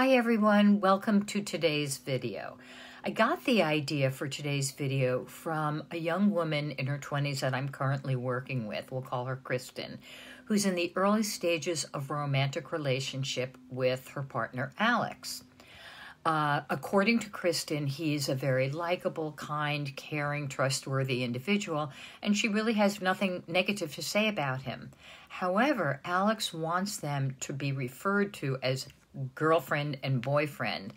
Hi everyone, welcome to today's video. I got the idea for today's video from a young woman in her 20s that I'm currently working with, we'll call her Kristen, who's in the early stages of a romantic relationship with her partner Alex. Uh, according to Kristen, he's a very likable, kind, caring, trustworthy individual, and she really has nothing negative to say about him. However, Alex wants them to be referred to as girlfriend and boyfriend.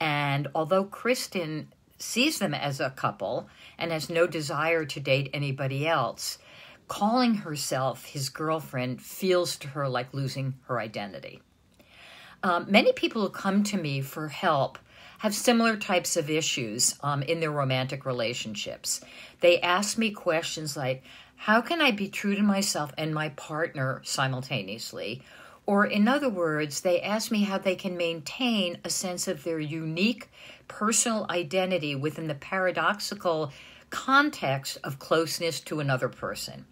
And although Kristen sees them as a couple and has no desire to date anybody else, calling herself his girlfriend feels to her like losing her identity. Um, many people who come to me for help have similar types of issues um, in their romantic relationships. They ask me questions like, How can I be true to myself and my partner simultaneously? Or, in other words, they ask me how they can maintain a sense of their unique personal identity within the paradoxical context of closeness to another person.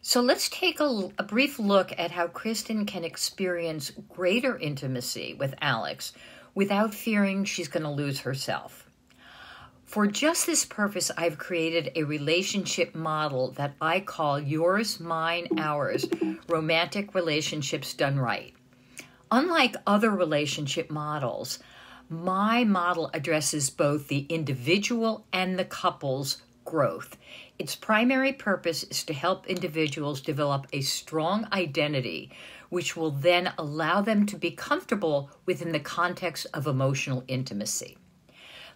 So, let's take a, a brief look at how Kristen can experience greater intimacy with Alex without fearing she's going to lose herself. For just this purpose, I've created a relationship model that I call Yours, Mine, Ours Romantic Relationships Done Right. Unlike other relationship models, my model addresses both the individual and the couple's growth. Its primary purpose is to help individuals develop a strong identity, which will then allow them to be comfortable within the context of emotional intimacy.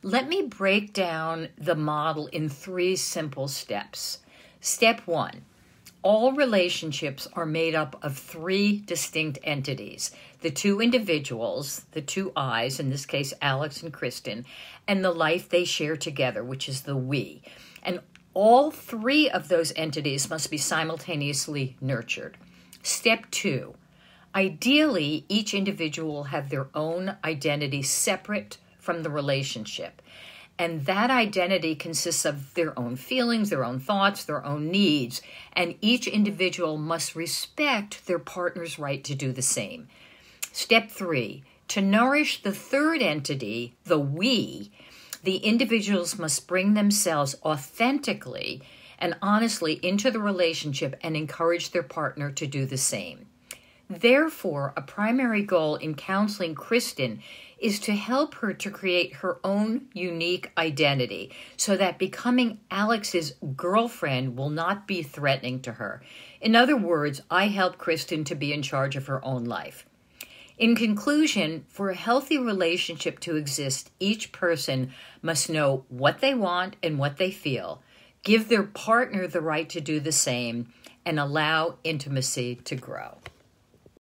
Let me break down the model in three simple steps. Step one all relationships are made up of three distinct entities the two individuals, the two eyes, in this case, Alex and Kristen, and the life they share together, which is the we. And all three of those entities must be simultaneously nurtured. Step two ideally, each individual will have their own identity separate from the relationship. And that identity consists of their own feelings, their own thoughts, their own needs. And each individual must respect their partner's right to do the same. Step three to nourish the third entity, the we, the individuals must bring themselves authentically and honestly into the relationship and encourage their partner to do the same. Therefore, a primary goal in counseling Kristen is to help her to create her own unique identity so that becoming Alex's girlfriend will not be threatening to her. In other words, I help Kristen to be in charge of her own life. In conclusion, for a healthy relationship to exist, each person must know what they want and what they feel, give their partner the right to do the same, and allow intimacy to grow.